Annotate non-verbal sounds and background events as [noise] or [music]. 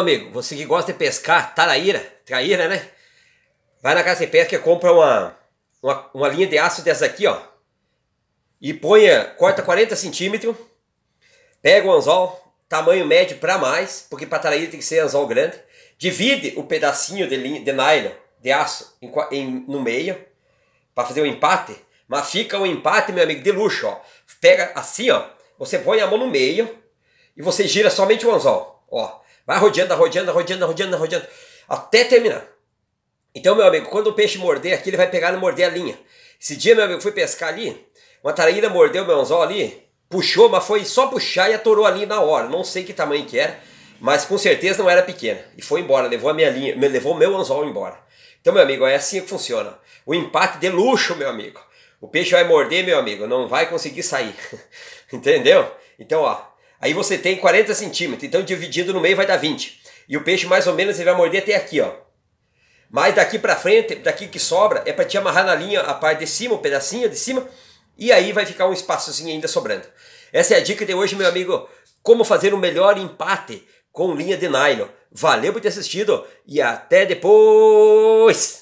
Amigo, você que gosta de pescar, taraíra, tá traíra, tá né? Vai na casa de pesca e compra uma, uma, uma linha de aço dessa aqui, ó. E ponha, corta 40 centímetros, pega o anzol, tamanho médio para mais, porque para taraíra tem que ser anzol grande. Divide o pedacinho de, linha, de nylon, de aço, em, em no meio, para fazer o um empate. Mas fica um empate, meu amigo, de luxo, ó. Pega assim, ó, você põe a mão no meio e você gira somente o anzol, ó. Vai rodeando, rodeando, rodeando, rodeando, rodeando, até terminar. Então, meu amigo, quando o peixe morder aqui, ele vai pegar e morder a linha. Esse dia, meu amigo, fui pescar ali, uma taraíra mordeu meu anzol ali, puxou, mas foi só puxar e atorou a linha na hora. Não sei que tamanho que era, mas com certeza não era pequena. E foi embora, levou a minha linha, levou meu anzol embora. Então, meu amigo, é assim que funciona. O empate de luxo, meu amigo. O peixe vai morder, meu amigo, não vai conseguir sair. [laughs] Entendeu? Então, ó, Aí você tem 40 centímetros, então dividido no meio vai dar 20. E o peixe mais ou menos ele vai morder até aqui, ó. Mas daqui para frente, daqui que sobra, é para te amarrar na linha a parte de cima, um pedacinho de cima, e aí vai ficar um espaçozinho ainda sobrando. Essa é a dica de hoje, meu amigo. Como fazer o um melhor empate com linha de nylon. Valeu por ter assistido e até depois!